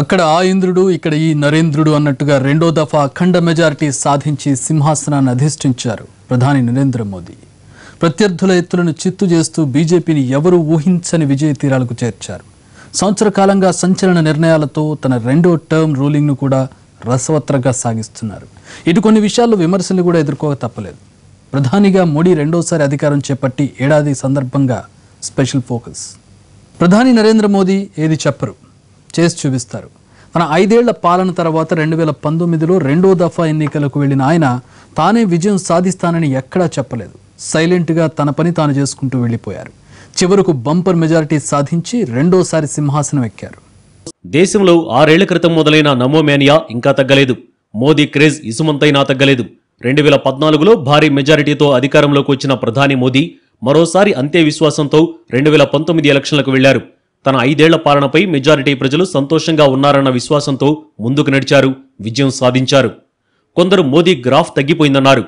అక్కడ ఆ ఇంద్రుడు ఇక్కడ ఈ నరేంద్రుడు అన్నట్టుగా రెండో దఫా అఖండ మెజారిటీ సాధించి సింహాసనాన్ని అధిష్ఠించారు ప్రధాని నరేంద్ర మోదీ ప్రత్యర్థుల ఎత్తులను చిత్తు చేస్తూ బీజేపీని ఎవరు ఊహించని విజయ తీరాలకు చేర్చారు సంవత్సర కాలంగా సంచలన నిర్ణయాలతో తన రెండో టర్మ్ రూలింగ్ను కూడా రసవత్రంగా సాగిస్తున్నారు ఇటు కొన్ని విషయాల్లో విమర్శలు కూడా ఎదుర్కోక తప్పలేదు ప్రధానిగా మోడీ రెండోసారి అధికారం చేపట్టి ఏడాది సందర్భంగా స్పెషల్ ఫోకస్ ప్రధాని నరేంద్ర మోదీ ఏది చెప్పరు చేసి చూపిస్తారు తన ఐదేళ్ల పాలన తర్వాత రెండు వేల పంతొమ్మిదిలో రెండో దఫా ఎన్నికలకు వెళ్ళిన ఆయన తానే విజయం సాధిస్తానని ఎక్కడా చెప్పలేదు సైలెంట్గా తన పని తాను చేసుకుంటూ వెళ్ళిపోయారు చివరకు బంపర్ మెజారిటీ సాధించి రెండోసారి సింహాసనం ఎక్కారు దేశంలో ఆరేళ్ల క్రితం మొదలైన నమోమేనియా ఇంకా తగ్గలేదు మోదీ క్రేజ్ ఇసుమంతైనా తగ్గలేదు రెండు వేల పద్నాలుగులో భారీ మెజారిటీతో అధికారంలోకి వచ్చిన ప్రధాని మోదీ మరోసారి అంతే విశ్వాసంతో రెండు వేల పంతొమ్మిది ఎలక్షన్లకు వెళ్లారు తన ఐదేళ్ల పాలనపై మెజారిటీ ప్రజలు సంతోషంగా ఉన్నారన్న విశ్వాసంతో ముందుకు నడిచారు విజయం సాధించారు కొందరు మోదీ గ్రాఫ్ తగ్గిపోయిందన్నారు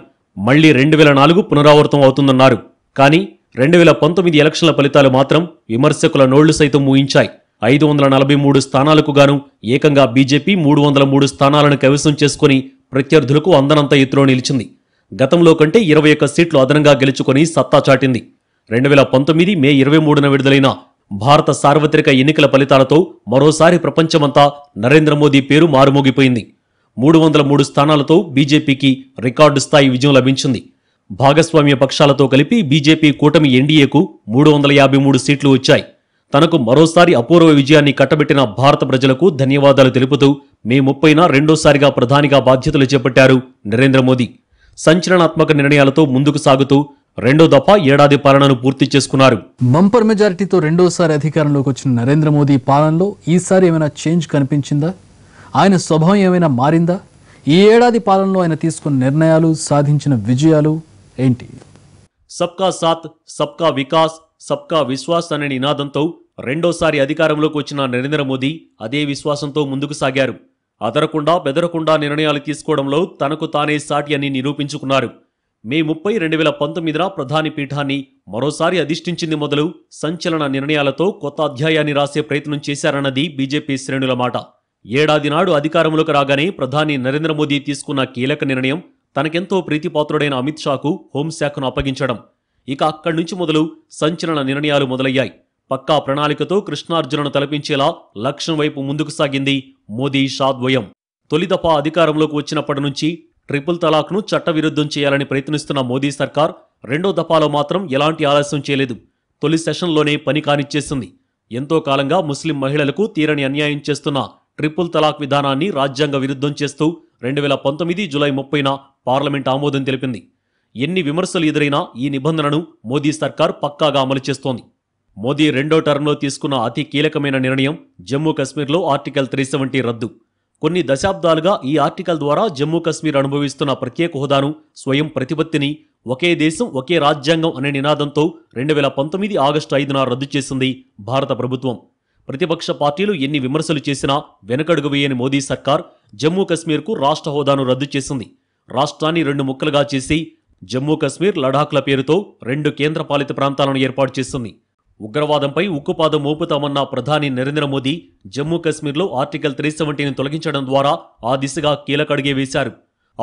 మళ్లీ రెండు వేల నాలుగు పునరావృతం అవుతుందన్నారు కానీ రెండు వేల పంతొమ్మిది ఎలక్షన్ల ఫలితాలు మాత్రం విమర్శకుల నోళ్లు సైతం ఊహించాయి ఐదు వందల నలభై మూడు స్థానాలకు గాను ఏకంగా బీజేపీ మూడు వందల మూడు స్థానాలను కవసం చేసుకుని ప్రత్యర్థులకు అందనంత ఎత్తులో నిలిచింది గతంలో కంటే ఇరవై ఒక్క సీట్లు అదనంగా గెలుచుకొని సత్తా చాటింది రెండు వేల పంతొమ్మిది మే ఇరవై మూడున విడుదలైన భారత సార్వత్రిక ఎన్నికల ఫలితాలతో మరోసారి ప్రపంచమంతా నరేంద్ర మోదీ పేరు మారుమోగిపోయింది మూడు వందల మూడు స్థానాలతో బీజేపీకి రికార్డు స్థాయి విజయం లభించింది భాగస్వామ్య పక్షాలతో కలిపి బీజేపీ కూటమి ఎన్డీఏకు మూడు వందల యాభై మూడు సీట్లు వచ్చాయి తనకు మరోసారి అపూర్వ విజయాన్ని కట్టబెట్టిన భారత ప్రజలకు ధన్యవాదాలు తెలుపుతూ మే ముప్పైన రెండోసారిగా ప్రధానిగా బాధ్యతలు చేపట్టారు నరేంద్ర మోదీ సంచలనాత్మక నిర్ణయాలతో ముందుకు సాగుతూ రెండో దఫా ఏడాది పాలనను పూర్తి చేసుకున్నారు మంపర్ మెజారిటీతో రెండోసారి అధికారంలోకి వచ్చిన నరేంద్ర మోదీ పాలనలో ఈసారి ఏమైనా చేంజ్ కనిపించిందా ఆయన స్వభావం ఏమైనా మారిందా ఈ ఏడాది పాలనలో ఆయన తీసుకున్న నిర్ణయాలు సాధించిన విజయాలు ఏంటి సబ్కా సాత్ సబ్కా వికాస్ సబ్కా విశ్వాస్ అనే నినాదంతో రెండోసారి అధికారంలోకి వచ్చిన నరేంద్ర మోదీ అదే విశ్వాసంతో ముందుకు సాగారు అదరకుండా బెదరకుండా నిర్ణయాలు తీసుకోవడంలో తనకు తానే సాటి అని నిరూపించుకున్నారు మే ముప్పై రెండు వేల పంతొమ్మిదిన ప్రధాని పీఠాన్ని మరోసారి అధిష్ఠించింది మొదలు సంచలన నిర్ణయాలతో కొత్త అధ్యాయాన్ని రాసే ప్రయత్నం చేశారన్నది బీజేపీ శ్రేణుల మాట ఏడాది నాడు అధికారంలోకి రాగానే ప్రధాని నరేంద్ర మోదీ తీసుకున్న కీలక నిర్ణయం తనకెంతో ప్రీతిపాత్రుడైన అమిత్ షాకు హోంశాఖను అప్పగించడం ఇక అక్కడి నుంచి మొదలు సంచలన నిర్ణయాలు మొదలయ్యాయి పక్కా ప్రణాళికతో కృష్ణార్జునను తలపించేలా లక్ష్యం వైపు ముందుకు సాగింది మోదీ షాద్వయం తొలిదఫా అధికారంలోకి వచ్చినప్పటి నుంచి ట్రిపుల్ తలాక్ను చట్టవిరుద్ధం చేయాలని ప్రయత్నిస్తున్న మోదీ సర్కార్ రెండో దఫాలో మాత్రం ఎలాంటి ఆలస్యం చేయలేదు తొలి సెషన్లోనే పని కానిచ్చేసింది ఎంతో కాలంగా ముస్లిం మహిళలకు తీరని అన్యాయం చేస్తున్న ట్రిపుల్ తలాక్ విధానాన్ని రాజ్యాంగ విరుద్ధం చేస్తూ రెండు వేల పంతొమ్మిది జులై ముప్పైన పార్లమెంట్ ఆమోదం తెలిపింది ఎన్ని విమర్శలు ఎదురైనా ఈ నిబంధనను మోదీ సర్కార్ పక్కాగా అమలు చేస్తోంది మోదీ రెండో టర్మ్లో తీసుకున్న అతి కీలకమైన నిర్ణయం జమ్మూ కశ్మీర్లో ఆర్టికల్ త్రీ సెవెంటీ రద్దు కొన్ని దశాబ్దాలుగా ఈ ఆర్టికల్ ద్వారా జమ్మూ కశ్మీర్ అనుభవిస్తున్న ప్రత్యేక హోదాను స్వయం ప్రతిపత్తిని ఒకే దేశం ఒకే రాజ్యాంగం అనే నినాదంతో రెండు వేల పంతొమ్మిది ఆగస్టు ఐదున రద్దు చేసింది భారత ప్రభుత్వం ప్రతిపక్ష పార్టీలు ఎన్ని విమర్శలు చేసినా వెనకడుగు వేయని మోదీ సర్కార్ జమ్మూ కశ్మీర్కు రాష్ట్ర హోదాను రద్దు చేసింది రాష్ట్రాన్ని రెండు ముక్కలుగా చేసి జమ్మూ కశ్మీర్ లడాఖ్ల పేరుతో రెండు కేంద్రపాలిత ప్రాంతాలను ఏర్పాటు చేస్తుంది ఉగ్రవాదంపై ఉక్కుపాదం మోపుతామన్న ప్రధాని నరేంద్ర మోదీ జమ్మూ కశ్మీర్లో ఆర్టికల్ త్రీ సెవెంటీని తొలగించడం ద్వారా ఆ దిశగా కీలకడుగే వేశారు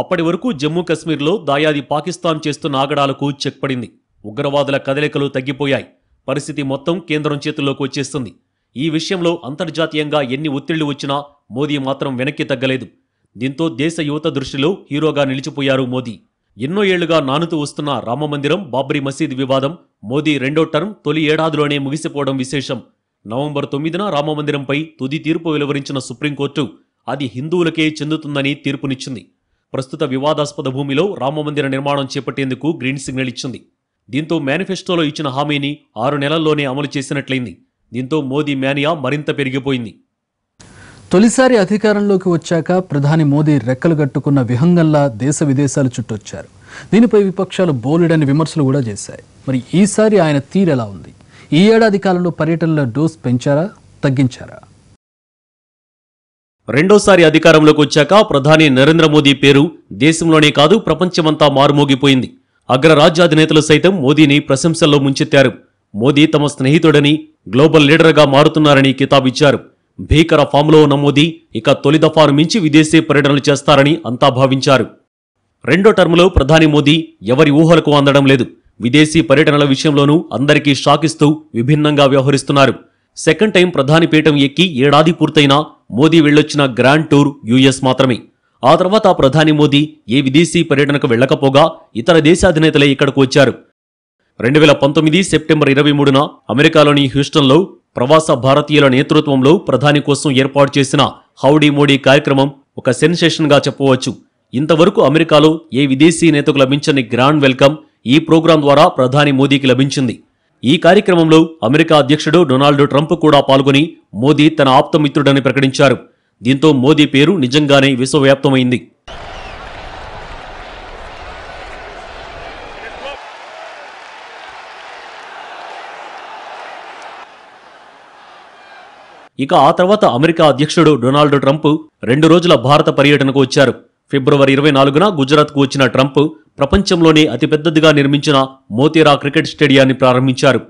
అప్పటి వరకు జమ్మూ కశ్మీర్లో దాయాది పాకిస్తాన్ చేస్తున్న ఆగడాలకు చెక్ పడింది ఉగ్రవాదుల కదలికలు తగ్గిపోయాయి పరిస్థితి మొత్తం కేంద్రం చేతుల్లోకి వచ్చేస్తుంది ఈ విషయంలో అంతర్జాతీయంగా ఎన్ని ఒత్తిళ్లు వచ్చినా మోదీ మాత్రం వెనక్కి తగ్గలేదు దీంతో దేశ యువత దృష్టిలో హీరోగా నిలిచిపోయారు మోదీ ఎన్నో ఏళ్లుగా నానుతూ వస్తున్న రామమందిరం బాబ్రీ మసీద్ వివాదం మోదీ రెండో టర్మ్ తొలి ఏడాదిలోనే ముగిసిపోవడం విశేషం నవంబర్ తొమ్మిదిన రామమందిరంపై తుది తీర్పు వెలువరించిన సుప్రీంకోర్టు అది హిందువులకే చెందుతుందని తీర్పునిచ్చింది ప్రస్తుత వివాదాస్పద భూమిలో రామమందిర నిర్మాణం చేపట్టేందుకు గ్రీన్ సిగ్నల్ ఇచ్చింది దీంతో మేనిఫెస్టోలో ఇచ్చిన హామీని ఆరు నెలల్లోనే అమలు చేసినట్లయింది దీంతో మోదీ మేనియా మరింత పెరిగిపోయింది తొలిసారి అధికారంలోకి వచ్చాక ప్రధాని మోదీ రెక్కలు కట్టుకున్న విహంగంలా దేశ విదేశాలు చుట్టొచ్చారు దీనిపై విపక్షాలు బోలెడని విమర్శలు కూడా చేశాయి మరి ఈసారి ఆయన తీరు ఎలా ఉంది ఈ ఏడాది కాలంలో పర్యటనల డోస్ పెంచారా తగ్గించారా రెండోసారి అధికారంలోకి వచ్చాక ప్రధాని నరేంద్ర మోదీ పేరు దేశంలోనే కాదు ప్రపంచమంతా మారుమోగిపోయింది అగ్రరాజ్యాధినేతలు సైతం మోదీని ప్రశంసల్లో ముంచెత్తారు మోదీ తమ స్నేహితుడని గ్లోబల్ లీడర్గా మారుతున్నారని కితాబిచ్చారు భీకర ఫామ్లో నమోది ఇక తొలి దఫాను మించి విదేశీ పర్యటనలు చేస్తారని అంతా భావించారు రెండో టర్మ్లో ప్రధాని మోదీ ఎవరి ఊహలకు అందడం లేదు విదేశీ పర్యటనల విషయంలోనూ అందరికీ షాక్ ఇస్తూ విభిన్నంగా వ్యవహరిస్తున్నారు సెకండ్ టైం ప్రధాని పీఠం ఎక్కి ఏడాది పూర్తయినా మోదీ వెళ్లొచ్చిన గ్రాండ్ టూర్ యుఎస్ మాత్రమే ఆ తర్వాత ప్రధాని మోదీ ఏ విదేశీ పర్యటనకు వెళ్లకపోగా ఇతర దేశాధినేతలే ఇక్కడకు వచ్చారు రెండు వేల పంతొమ్మిది సెప్టెంబర్ ఇరవై మూడున అమెరికాలోని హ్యూస్టన్లో ప్రవాస భారతీయుల నేతృత్వంలో ప్రధాని కోసం ఏర్పాటు చేసిన హౌడీ మోడీ కార్యక్రమం ఒక సెన్సేషన్గా చెప్పవచ్చు ఇంతవరకు అమెరికాలో ఏ విదేశీ నేతకు లభించని గ్రాండ్ వెల్కమ్ ఈ ప్రోగ్రాం ద్వారా ప్రధాని మోదీకి లభించింది ఈ కార్యక్రమంలో అమెరికా అధ్యక్షుడు డొనాల్డ్ ట్రంప్ కూడా పాల్గొని మోదీ తన ఆప్తమిత్రుడని ప్రకటించారు దీంతో మోదీ పేరు నిజంగానే విశ్వవ్యాప్తమైంది ఇక ఆ తర్వాత అమెరికా అధ్యక్షుడు డొనాల్డ్ ట్రంప్ రెండు రోజుల భారత పర్యటనకు వచ్చారు ఫిబ్రవరి ఇరవై నాలుగున గుజరాత్కు వచ్చిన ట్రంప్ ప్రపంచంలోనే అతిపెద్దదిగా నిర్మించిన మోతేరా క్రికెట్ స్టేడియాన్ని ప్రారంభించారు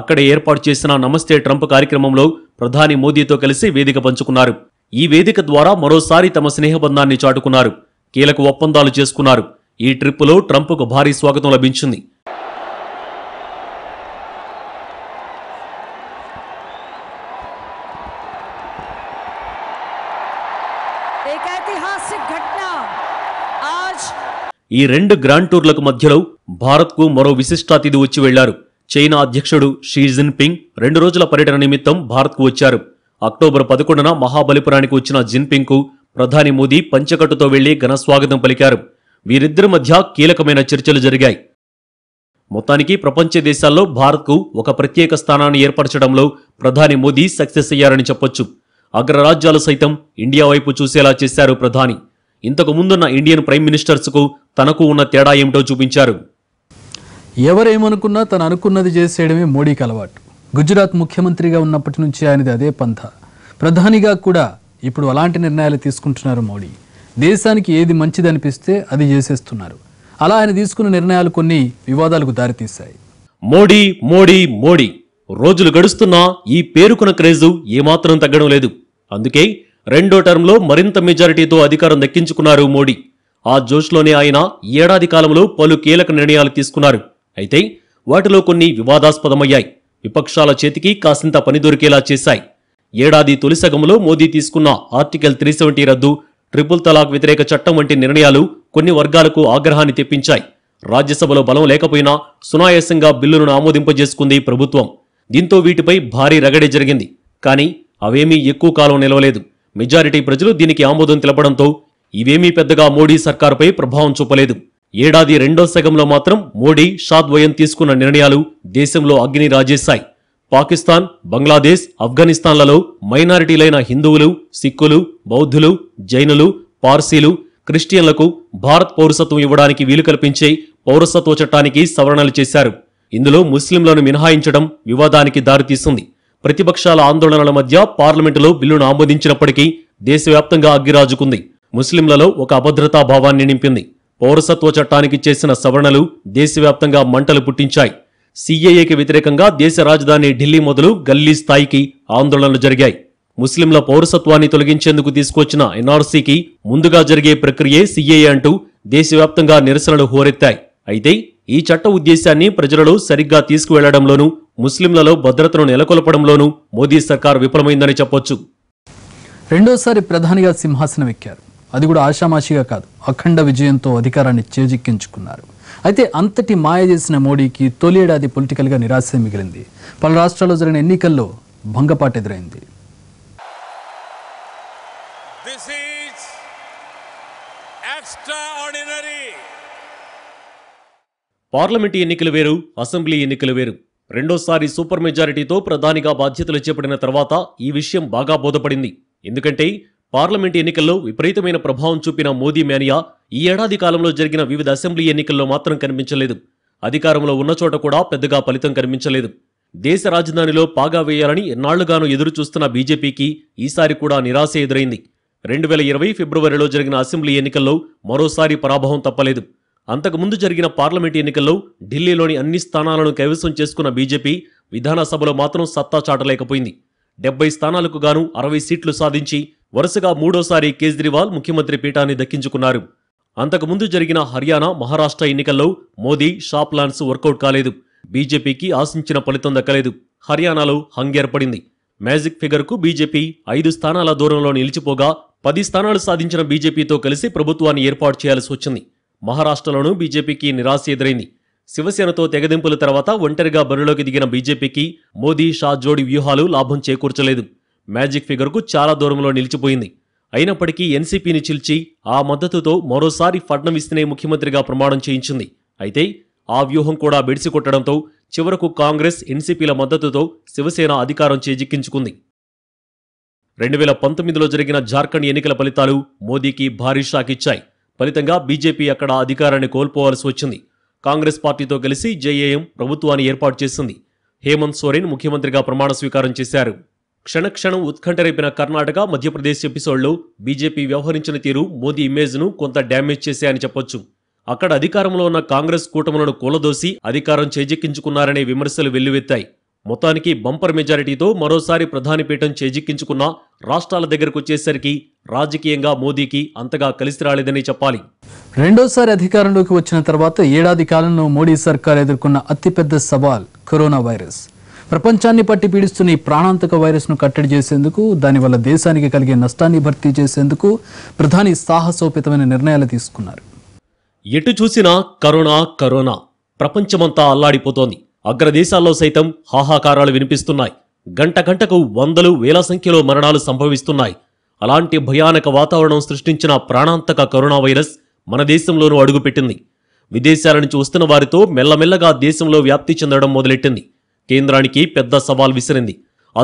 అక్కడ ఏర్పాటు చేసిన నమస్తే ట్రంప్ కార్యక్రమంలో ప్రధాని మోదీతో కలిసి వేదిక పంచుకున్నారు ఈ వేదిక ద్వారా మరోసారి తమ స్నేహబంధాన్ని చాటుకున్నారు కీలక ఒప్పందాలు చేసుకున్నారు ఈ ట్రిప్పులో ట్రంప్కు భారీ స్వాగతం లభించింది ఈ రెండు గ్రాండ్ టూర్లకు మధ్యలో భారత్కు మరో విశిష్టాతిథి వచ్చి వెళ్లారు చైనా అధ్యక్షుడు షీ జిన్పింగ్ రెండు రోజుల పర్యటన నిమిత్తం భారత్కు వచ్చారు అక్టోబర్ పదకొండున మహాబలిపురానికి వచ్చిన జిన్పింగ్కు ప్రధాని మోదీ పంచకట్టుతో వెళ్లి ఘనస్వాగతం పలికారు వీరిద్దరి మధ్య కీలకమైన చర్చలు జరిగాయి మొత్తానికి ప్రపంచ దేశాల్లో భారత్కు ఒక ప్రత్యేక స్థానాన్ని ఏర్పరచడంలో ప్రధాని మోదీ సక్సెస్ అయ్యారని చెప్పొచ్చు అగ్రరాజ్యాలు సైతం ఇండియా వైపు చూసేలా చేశారు ప్రధాని ఇంతకు ముందున్న ఇండియన్ ప్రైమ్ మినిస్టర్స్కు తనకు ఉన్న తేడా ఏమిటో చూపించారు ఎవరేమనుకున్నా తను అనుకున్నది చేసేయడమే మోడీకి అలవాటు గుజరాత్ ముఖ్యమంత్రిగా ఉన్నప్పటి నుంచి ఆయనది అదే పంథ ప్రధానిగా కూడా ఇప్పుడు అలాంటి నిర్ణయాలు తీసుకుంటున్నారు మోడీ దేశానికి ఏది మంచిది అనిపిస్తే అది చేసేస్తున్నారు అలా ఆయన తీసుకున్న నిర్ణయాలు కొన్ని వివాదాలకు దారితీశాయి మోడీ మోడీ మోడీ రోజులు గడుస్తున్నా ఈ పేరుకున్న క్రేజు ఏమాత్రం తగ్గడం లేదు అందుకే రెండో టర్మ్లో మరింత మెజారిటీతో అధికారం దక్కించుకున్నారు మోడీ ఆ జోష్లోనే ఆయన ఏడాది కాలంలో పలు కీలక నిర్ణయాలు తీసుకున్నారు అయితే వాటిలో కొన్ని వివాదాస్పదమయ్యాయి విపక్షాల చేతికి కాసింత పని దొరికేలా చేశాయి ఏడాది తొలి సగంలో మోదీ తీసుకున్న ఆర్టికల్ త్రీ సెవెంటీ రద్దు ట్రిపుల్ తలాక్ వ్యతిరేక చట్టం వంటి నిర్ణయాలు కొన్ని వర్గాలకు ఆగ్రహాన్ని తెప్పించాయి రాజ్యసభలో బలం లేకపోయినా సునాయాసంగా బిల్లులను ఆమోదింపజేసుకుంది ప్రభుత్వం దీంతో వీటిపై భారీ రగడే జరిగింది కానీ అవేమీ ఎక్కువ కాలం నిలవలేదు మెజారిటీ ప్రజలు దీనికి ఆమోదం తెలపడంతో ఇవేమీ పెద్దగా మోడీ సర్కారుపై ప్రభావం చూపలేదు ఏడాది రెండో సగంలో మాత్రం మోడీ షాద్వయం తీసుకున్న నిర్ణయాలు దేశంలో అగ్ని రాజేశాయి పాకిస్తాన్ బంగ్లాదేశ్ ఆఫ్ఘనిస్తాన్లలో మైనారిటీలైన హిందువులు సిక్కులు బౌద్ధులు జైనులు పార్సీలు క్రిస్టియన్లకు భారత్ పౌరసత్వం ఇవ్వడానికి వీలు కల్పించే పౌరసత్వ చట్టానికి సవరణలు చేశారు ఇందులో ముస్లింలను మినహాయించడం వివాదానికి దారితీస్తుంది ప్రతిపక్షాల ఆందోళనల మధ్య పార్లమెంటులో బిల్లును ఆమోదించినప్పటికీ దేశవ్యాప్తంగా అగ్గిరాజుకుంది ముస్లింలలో ఒక అభద్రతా భావాన్ని నింపింది పౌరసత్వ చట్టానికి చేసిన సవరణలు దేశవ్యాప్తంగా మంటలు పుట్టించాయి సీఏఏకి వ్యతిరేకంగా దేశ రాజధాని ఢిల్లీ మొదలు గల్లీ స్థాయికి ఆందోళనలు జరిగాయి ముస్లింల పౌరసత్వాన్ని తొలగించేందుకు తీసుకొచ్చిన ఎన్ఆర్సీకి ముందుగా జరిగే ప్రక్రియే సీఏఏ అంటూ దేశవ్యాప్తంగా నిరసనలు హోరెత్తాయి అయితే ఈ చట్ట ఉద్దేశాన్ని ప్రజలలో సరిగ్గా తీసుకువెళ్లడంలోనూ ముస్లింలలో భద్రతను నెలకొల్పడంలోనూ మోదీ సర్కార్ విఫలమైందని చెప్పొచ్చు రెండోసారి ప్రధానిగా సింహాసనం ఎక్కారు అది కూడా ఆషామాషిగా కాదు అఖండ విజయంతో అధికారాన్ని చేజిక్కించుకున్నారు అయితే అంతటి మాయ చేసిన మోడీకి తొలి ఏడాది పొలిటికల్గా నిరాశ మిగిలింది పలు రాష్ట్రాల్లో జరిగిన ఎన్నికల్లో భంగపాటు ఎదురైంది పార్లమెంటు ఎన్నికలు వేరు అసెంబ్లీ ఎన్నికలు వేరు రెండోసారి సూపర్ మెజారిటీతో ప్రధానిగా బాధ్యతలు చేపడిన తర్వాత ఈ విషయం బాగా బోధపడింది ఎందుకంటే పార్లమెంట్ ఎన్నికల్లో విపరీతమైన ప్రభావం చూపిన మోదీ మేనియా ఈ ఏడాది కాలంలో జరిగిన వివిధ అసెంబ్లీ ఎన్నికల్లో మాత్రం కనిపించలేదు అధికారంలో ఉన్న చోట కూడా పెద్దగా ఫలితం కనిపించలేదు దేశ రాజధానిలో పాగా వేయాలని ఎన్నాళ్లుగానూ ఎదురుచూస్తున్న బీజేపీకి ఈసారి కూడా నిరాశ ఎదురైంది రెండు వేల ఇరవై ఫిబ్రవరిలో జరిగిన అసెంబ్లీ ఎన్నికల్లో మరోసారి పరాభవం తప్పలేదు అంతకుముందు జరిగిన పార్లమెంట్ ఎన్నికల్లో ఢిల్లీలోని అన్ని స్థానాలను కైవసం చేసుకున్న బీజేపీ విధానసభలో మాత్రం సత్తా చాటలేకపోయింది డెబ్బై స్థానాలకు గాను అరవై సీట్లు సాధించి వరుసగా మూడోసారి కేజ్రీవాల్ ముఖ్యమంత్రి పీఠాన్ని దక్కించుకున్నారు అంతకుముందు జరిగిన హర్యానా మహారాష్ట్ర ఎన్నికల్లో మోదీ షా ప్లాన్స్ వర్కౌట్ కాలేదు బీజేపీకి ఆశించిన ఫలితం దక్కలేదు హర్యానాలో హంగేర్పడింది మ్యాజిక్ ఫిగర్కు బీజేపీ ఐదు స్థానాల దూరంలో నిలిచిపోగా పది స్థానాలు సాధించిన బీజేపీతో కలిసి ప్రభుత్వాన్ని ఏర్పాటు చేయాల్సి వచ్చింది మహారాష్ట్రలోనూ బీజేపీకి నిరాశ ఎదురైంది శివసేనతో తెగదింపుల తర్వాత ఒంటరిగా బరిలోకి దిగిన బీజేపీకి మోదీ షా జోడి వ్యూహాలు లాభం చేకూర్చలేదు మ్యాజిక్ ఫిగర్కు చాలా దూరంలో నిలిచిపోయింది అయినప్పటికీ ఎన్సీపీని చిల్చి ఆ మద్దతుతో మరోసారి ఫడ్నవిస్తేనే ముఖ్యమంత్రిగా ప్రమాణం చేయించింది అయితే ఆ వ్యూహం కూడా బెడిసికొట్టడంతో చివరకు కాంగ్రెస్ ఎన్సీపీల మద్దతుతో శివసేన అధికారం చేజిక్కించుకుంది రెండు వేల పంతొమ్మిదిలో జరిగిన జార్ఖండ్ ఎన్నికల ఫలితాలు మోదీకి భారీ షాక్ ఇచ్చాయి ఫలితంగా బీజేపీ అక్కడ అధికారాన్ని కోల్పోవాల్సి వచ్చింది కాంగ్రెస్ పార్టీతో కలిసి జేఏఎం ప్రభుత్వాన్ని ఏర్పాటు చేసింది హేమంత్ సోరెన్ ముఖ్యమంత్రిగా ప్రమాణ స్వీకారం చేశారు క్షణక్షణం ఉత్కంఠ రేపిన కర్ణాటక మధ్యప్రదేశ్ ఎపిసోడ్లో బీజేపీ వ్యవహరించిన తీరు మోదీ ఇమేజ్ను కొంత డ్యామేజ్ చేశాయని చెప్పొచ్చు అక్కడ అధికారంలో ఉన్న కాంగ్రెస్ కూటములను కూలదోసి అధికారం చేజెక్కించుకున్నారనే విమర్శలు వెల్లువెత్తాయి మొత్తానికి బంపర్ మెజారిటీతో మరోసారి ప్రధాని పీఠం చేజిక్కించుకున్న రాష్ట్రాల దగ్గరకు వచ్చేసరికి రాజకీయంగా మోదీకి అంతగా కలిసి రాలేదని చెప్పాలి రెండోసారి అధికారంలోకి వచ్చిన తర్వాత ఏడాది కాలంలో మోడీ సర్కార్ ఎదుర్కొన్న అతిపెద్ద సవాల్ కరోనా వైరస్ ప్రపంచాన్ని పట్టి పీడిస్తున్న ఈ ప్రాణాంతక వైరస్ను కట్టడి చేసేందుకు దానివల్ల దేశానికి కలిగే నష్టాన్ని భర్తీ చేసేందుకు ప్రధాని సాహసోపేతమైన నిర్ణయాలు తీసుకున్నారు ఎటు చూసినా కరోనా కరోనా ప్రపంచమంతా అల్లాడిపోతోంది అగ్రదేశాల్లో సైతం హాహాకారాలు వినిపిస్తున్నాయి గంట గంటకు వందలు వేల సంఖ్యలో మరణాలు సంభవిస్తున్నాయి అలాంటి భయానక వాతావరణం సృష్టించిన ప్రాణాంతక కరోనా వైరస్ మన దేశంలోనూ అడుగుపెట్టింది విదేశాల నుంచి వస్తున్న వారితో మెల్లమెల్లగా దేశంలో వ్యాప్తి చెందడం మొదలెట్టింది కేంద్రానికి పెద్ద సవాల్ విసిరింది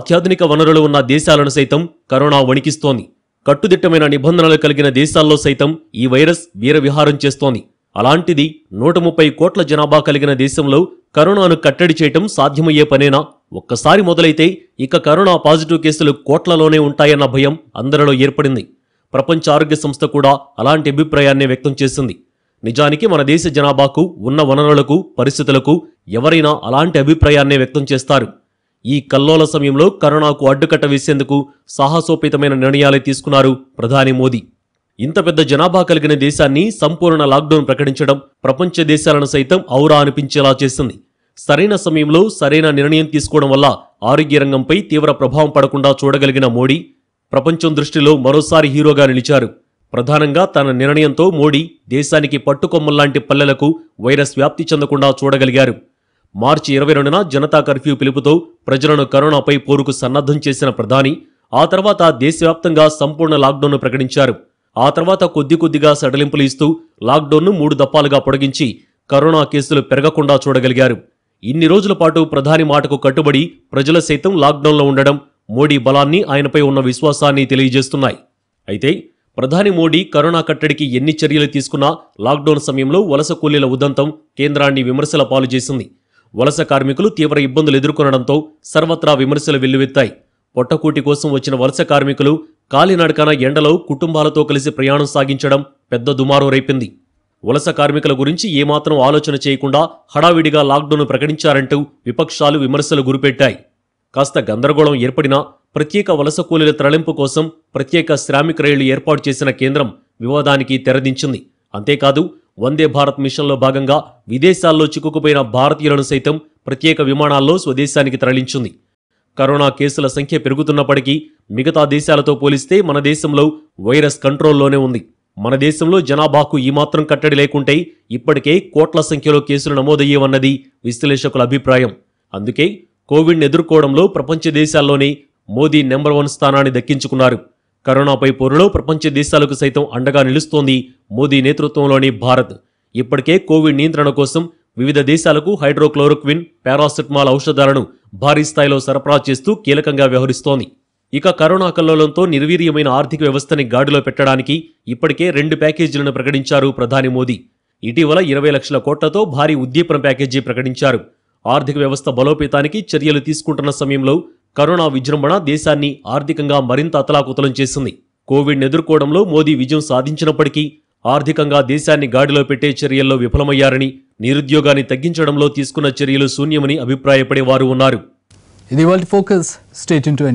అత్యాధునిక వనరులు ఉన్న దేశాలను సైతం కరోనా వణికిస్తోంది కట్టుదిట్టమైన నిబంధనలు కలిగిన దేశాల్లో సైతం ఈ వైరస్ వీరవిహారం చేస్తోంది అలాంటిది నూట ముప్పై కోట్ల జనాభా కలిగిన దేశంలో కరోనాను కట్టడి చేయటం సాధ్యమయ్యే పనేనా ఒక్కసారి మొదలైతే ఇక కరోనా పాజిటివ్ కేసులు కోట్లలోనే ఉంటాయన్న భయం అందరిలో ఏర్పడింది ప్రపంచ ఆరోగ్య సంస్థ కూడా అలాంటి అభిప్రాయాన్ని వ్యక్తం చేసింది నిజానికి మన దేశ జనాభాకు ఉన్న వనరులకు పరిస్థితులకు ఎవరైనా అలాంటి అభిప్రాయాన్నే వ్యక్తం చేస్తారు ఈ కల్లోల సమయంలో కరోనాకు అడ్డుకట్ట వేసేందుకు సాహసోపేతమైన నిర్ణయాలు తీసుకున్నారు ప్రధాని మోదీ ఇంత పెద్ద జనాభా కలిగిన దేశాన్ని సంపూర్ణ లాక్డౌన్ ప్రకటించడం ప్రపంచ దేశాలను సైతం ఔరా అనిపించేలా చేసింది సరైన సమయంలో సరైన నిర్ణయం తీసుకోవడం వల్ల ఆరోగ్య రంగంపై తీవ్ర ప్రభావం పడకుండా చూడగలిగిన మోడీ ప్రపంచం దృష్టిలో మరోసారి హీరోగా నిలిచారు ప్రధానంగా తన నిర్ణయంతో మోడీ దేశానికి పట్టుకొమ్మల్లాంటి పల్లెలకు వైరస్ వ్యాప్తి చెందకుండా చూడగలిగారు మార్చి ఇరవై రెండున జనతా కర్ఫ్యూ పిలుపుతో ప్రజలను కరోనాపై పోరుకు సన్నద్ధం చేసిన ప్రధాని ఆ తర్వాత దేశవ్యాప్తంగా సంపూర్ణ లాక్డౌన్ను ప్రకటించారు ఆ తర్వాత కొద్ది కొద్దిగా సడలింపులు ఇస్తూ లాక్డౌన్ను మూడు దప్పాలుగా పొడిగించి కరోనా కేసులు పెరగకుండా చూడగలిగారు ఇన్ని రోజుల పాటు ప్రధాని మాటకు కట్టుబడి ప్రజల సైతం లాక్డౌన్లో ఉండడం మోడీ బలాన్ని ఆయనపై ఉన్న విశ్వాసాన్ని తెలియజేస్తున్నాయి అయితే ప్రధాని మోడీ కరోనా కట్టడికి ఎన్ని చర్యలు తీసుకున్నా లాక్డౌన్ సమయంలో వలస కూలీల ఉదంతం కేంద్రాన్ని విమర్శల పాలు చేసింది వలస కార్మికులు తీవ్ర ఇబ్బందులు ఎదుర్కొనడంతో సర్వత్రా విమర్శలు వెల్లువెత్తాయి పొట్టకూటి కోసం వచ్చిన వలస కార్మికులు కాలినడకన ఎండలో కుటుంబాలతో కలిసి ప్రయాణం సాగించడం పెద్ద దుమారో రేపింది వలస కార్మికుల గురించి ఏమాత్రం ఆలోచన చేయకుండా హడావిడిగా లాక్డౌన్ ప్రకటించారంటూ విపక్షాలు విమర్శలు గురిపెట్టాయి కాస్త గందరగోళం ఏర్పడినా ప్రత్యేక వలస కూలీల తరలింపు కోసం ప్రత్యేక శ్రామిక రైళ్లు ఏర్పాటు చేసిన కేంద్రం వివాదానికి తెరదించింది అంతేకాదు వందే భారత్ మిషన్లో భాగంగా విదేశాల్లో చిక్కుకుపోయిన భారతీయులను సైతం ప్రత్యేక విమానాల్లో స్వదేశానికి తరలించింది కరోనా కేసుల సంఖ్య పెరుగుతున్నప్పటికీ మిగతా దేశాలతో పోలిస్తే మన దేశంలో వైరస్ కంట్రోల్లోనే ఉంది మన దేశంలో జనాభాకు ఈ మాత్రం కట్టడి లేకుంటే ఇప్పటికే కోట్ల సంఖ్యలో కేసులు నమోదయ్యేవన్నది విశ్లేషకుల అభిప్రాయం అందుకే కోవిడ్ ఎదుర్కోవడంలో ప్రపంచ దేశాల్లోనే మోదీ నెంబర్ వన్ స్థానాన్ని దక్కించుకున్నారు కరోనాపై పోరులో ప్రపంచ దేశాలకు సైతం అండగా నిలుస్తోంది మోదీ నేతృత్వంలోని భారత్ ఇప్పటికే కోవిడ్ నియంత్రణ కోసం వివిధ దేశాలకు హైడ్రోక్లోరోక్విన్ పారాసిటమాల్ ఔషధాలను భారీ స్థాయిలో సరఫరా చేస్తూ కీలకంగా వ్యవహరిస్తోంది ఇక కరోనా కల్లోలంతో నిర్వీర్యమైన ఆర్థిక వ్యవస్థని గాడిలో పెట్టడానికి ఇప్పటికే రెండు ప్యాకేజీలను ప్రకటించారు ప్రధాని మోదీ ఇటీవల ఇరవై లక్షల కోట్లతో భారీ ఉద్దీపన ప్యాకేజీ ప్రకటించారు ఆర్థిక వ్యవస్థ బలోపేతానికి చర్యలు తీసుకుంటున్న సమయంలో కరోనా విజృంభణ దేశాన్ని ఆర్థికంగా మరింత అతలాకుతలం చేసింది కోవిడ్ను ఎదుర్కోవడంలో మోదీ విజయం సాధించినప్పటికీ ఆర్థికంగా దేశాన్ని గాడిలో పెట్టే చర్యల్లో విఫలమయ్యారని నిరుద్యోగాన్ని తగ్గించడంలో తీసుకున్న చర్యలు శూన్యమని అభిప్రాయపడే వారు ఉన్నారు ఇది వాళ్ళ ఫోకస్ స్టేట్ ఇంటూ